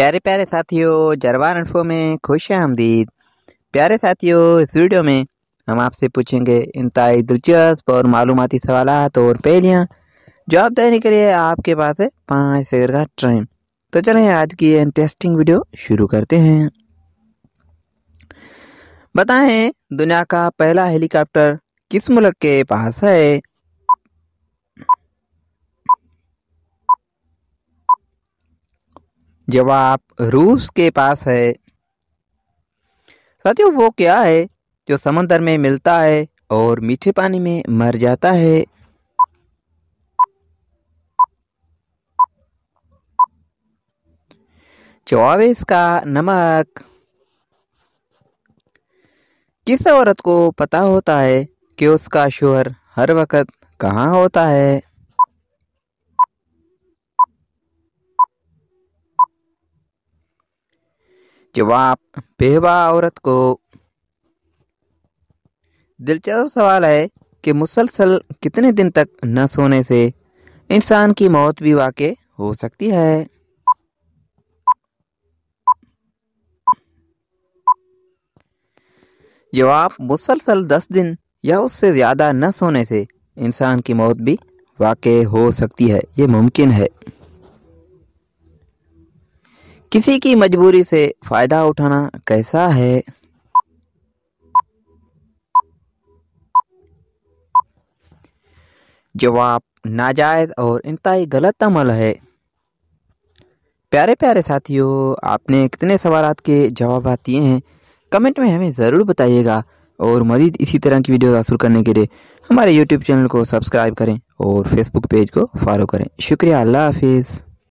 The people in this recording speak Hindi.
प्यारे प्यारे साथियों जरवान अनफो में खुश आमदीद प्यारे साथियों इस वीडियो में हम आपसे पूछेंगे इंतई दिलचस्प और मालूमती सवाल और पहलियाँ जवाब देने के लिए आपके पास है पाँच सेकंड का ट्रेन तो चलें आज की इंटरेस्टिंग वीडियो शुरू करते हैं बताएं दुनिया का पहला हेलीकॉप्टर किस मुल्क के पास है जवाब रूस के पास है साथियों वो क्या है जो समंदर में मिलता है और मीठे पानी में मर जाता है जवाब इसका नमक किस औरत को पता होता है कि उसका शोहर हर वक्त कहाँ होता है जवाब बेवा औरत को दिलचस्प सवाल है कि मुसलसल कितने दिन तक न सोने से इंसान की मौत भी वाक़ हो सकती है जवाब मुसलसल दस दिन या उससे ज़्यादा न सोने से इंसान की मौत भी वाक़ हो सकती है ये मुमकिन है किसी की मजबूरी से फायदा उठाना कैसा है जवाब नाजायज और इंतहाई गलत अमल है प्यारे प्यारे साथियों आपने कितने सवाल के जवाब दिए हैं कमेंट में हमें ज़रूर बताइएगा और मज़ीद इसी तरह की वीडियो हासिल करने के लिए हमारे यूट्यूब चैनल को सब्सक्राइब करें और फेसबुक पेज को फॉलो करें शुक्रिया अल्लाह हाफिज़